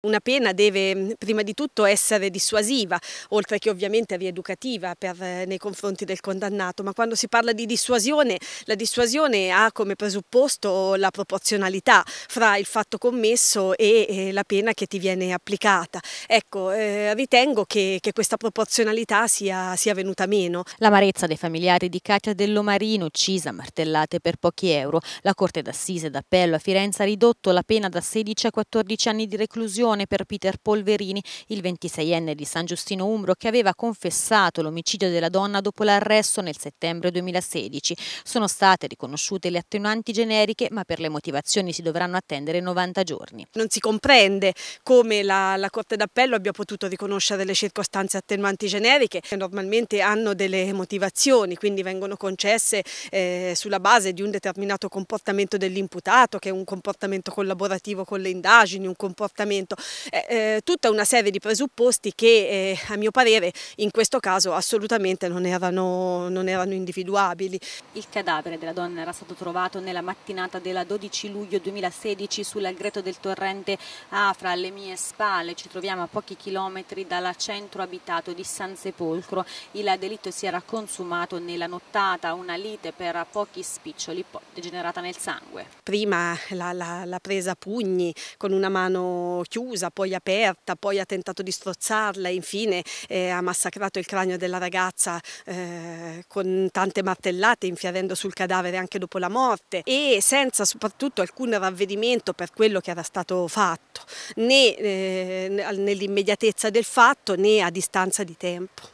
Una pena deve mm, prima di tutto essere dissuasiva, oltre che ovviamente rieducativa per, eh, nei confronti del condannato, ma quando si parla di dissuasione, la dissuasione ha come presupposto la proporzionalità fra il fatto commesso e, e la pena che ti viene applicata. Ecco, eh, ritengo che, che, questa proporzionalità sia, sia venuta meno. L'amarezza dei familiari di Katia Dell'Omarino, uccisa martellate per pochi euro, la Corte d'Assise d'Appello a Firenze ha ridotto la pena da 16 a 14 anni di reclusione detenzione per Peter Polverini, il 26enne di San Giustino Umbro che aveva confessato l'omicidio della donna dopo l'arresto nel settembre 2016. Sono state riconosciute le attenuanti generiche ma per le motivazioni si dovranno attendere 90 giorni. Non si comprende come la, la Corte d'Appello abbia potuto riconoscere le circostanze attenuanti generiche che normalmente hanno delle motivazioni, quindi vengono concesse eh, sulla base di un determinato comportamento dell'imputato, che è un comportamento collaborativo con le indagini, un comportamento eh, eh, tutta una serie di presupposti che eh, a mio parere in questo caso assolutamente non erano, non erano individuabili. Il cadavere della donna era stato trovato nella mattinata della 12 luglio 2016 sull'aggreto del torrente Afra, alle mie spalle, ci troviamo a pochi chilometri dal centro abitato di San Sepolcro. Il delitto si era consumato nella nottata, una lite per pochi spiccioli, poi degenerata nel sangue. Prima la, la, la presa a pugni con una mano chiusa chiusa, poi aperta, poi ha tentato di strozzarla e infine eh, ha massacrato il cranio della ragazza eh, con tante martellate infiarendo sul cadavere anche dopo la morte e senza soprattutto alcun ravvedimento per quello che era stato fatto, né eh, nell'immediatezza del fatto né a distanza di tempo.